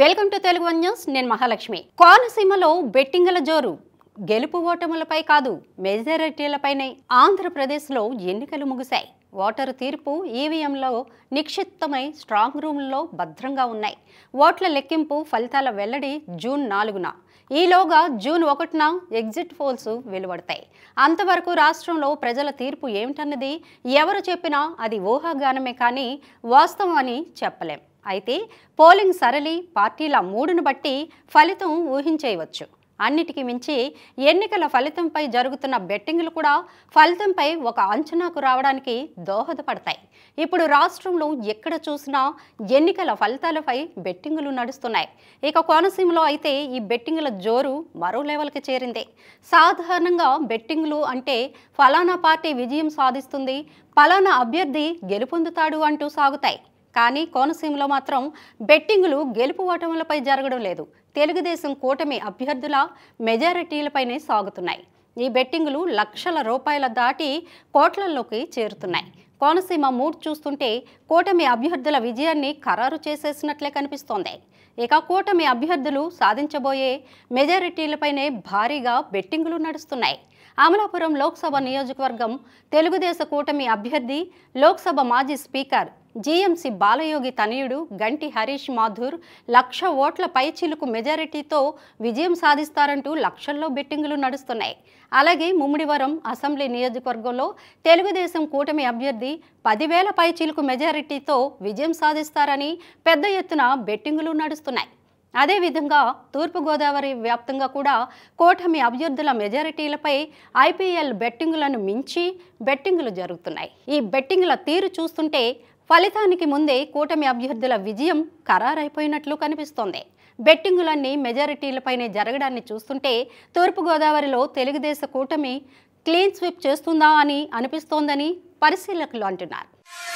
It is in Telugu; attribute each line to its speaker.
Speaker 1: welcome to Telugu one news నేను మహాలక్ష్మి కోనసీమలో బెట్టింగల జోరు గెలుపు ఓటములపై కాదు మెజారిటీలపైనే ఆంధ్రప్రదేశ్లో ఎన్నికలు ముగిశాయి ఓటరు తీర్పు ఈవీఎంలో నిక్షిప్తమై స్ట్రాంగ్ రూమ్లో భద్రంగా ఉన్నాయి ఓట్ల లెక్కింపు ఫలితాల వెల్లడి జూన్ నాలుగున ఈలోగా జూన్ ఒకటిన ఎగ్జిట్ పోల్స్ వెలువడతాయి అంతవరకు రాష్ట్రంలో ప్రజల తీర్పు ఏమిటన్నది ఎవరు చెప్పినా అది ఊహాగానమే కానీ వాస్తవం అని చెప్పలేం అయితే పోలింగ్ సరళి పార్టీల మూడును బట్టి ఫలితం ఊహించేయవచ్చు అన్నిటికీ మించి ఎన్నికల ఫలితంపై జరుగుతున్న బెట్టింగ్లు కూడా ఫలితంపై ఒక అంచనాకు రావడానికి దోహదపడతాయి ఇప్పుడు రాష్ట్రంలో ఎక్కడ చూసినా ఎన్నికల ఫలితాలపై బెట్టింగులు నడుస్తున్నాయి ఇక కోనసీమలో అయితే ఈ బెట్టింగుల జోరు మరో లెవెల్కి చేరింది సాధారణంగా బెట్టింగులు అంటే ఫలానా పార్టీ విజయం సాధిస్తుంది ఫలానా అభ్యర్థి గెలుపొందుతాడు అంటూ సాగుతాయి కానీ కోనసీమలో మాత్రం బెట్టింగులు గెలుపు ఓటములపై జరగడం లేదు తెలుగుదేశం కూటమి అభ్యర్థుల మెజారిటీలపైనే సాగుతున్నాయి ఈ బెట్టింగులు లక్షల రూపాయల దాటి కోట్లలోకి చేరుతున్నాయి కోనసీమ మూడ్ చూస్తుంటే కూటమి అభ్యర్థుల విజయాన్ని ఖరారు చేసేసినట్లే కనిపిస్తోంది ఇక కూటమి అభ్యర్థులు సాధించబోయే మెజారిటీలపైనే భారీగా బెట్టింగులు నడుస్తున్నాయి అమలాపురం లోక్సభ నియోజకవర్గం తెలుగుదేశ కూటమి అభ్యర్థి లోక్సభ మాజీ స్పీకర్ జీఎంసీ బాలయోగి తనయుడు గంటి హరీష్ మాధుర్ లక్ష ఓట్ల పైచిలుకు మెజారిటీతో విజయం సాధిస్తారంటూ లక్షల్లో బెట్టింగులు నడుస్తున్నాయి అలాగే ముమ్మిడివరం అసెంబ్లీ నియోజకవర్గంలో తెలుగుదేశం కూటమి అభ్యర్థి పదివేల పైచిలుకు మెజారిటీతో విజయం సాధిస్తారని పెద్ద ఎత్తున బెట్టింగులు నడుస్తున్నాయి అదేవిధంగా తూర్పుగోదావరి వ్యాప్తంగా కూడా కూటమి అభ్యర్థుల మెజారిటీలపై ఐపీఎల్ బెట్టింగులను మించి బెట్టింగులు జరుగుతున్నాయి ఈ బెట్టింగుల తీరు చూస్తుంటే ఫలితానికి ముందే కూటమి అభ్యర్థుల విజయం ఖరారైపోయినట్లు కనిపిస్తోంది బెట్టింగులన్నీ మెజారిటీలపైనే జరగడాన్ని చూస్తుంటే తూర్పుగోదావరిలో తెలుగుదేశ కూటమి క్లీన్ స్విప్ చేస్తుందా అని అనిపిస్తోందని పరిశీలకులు అంటున్నారు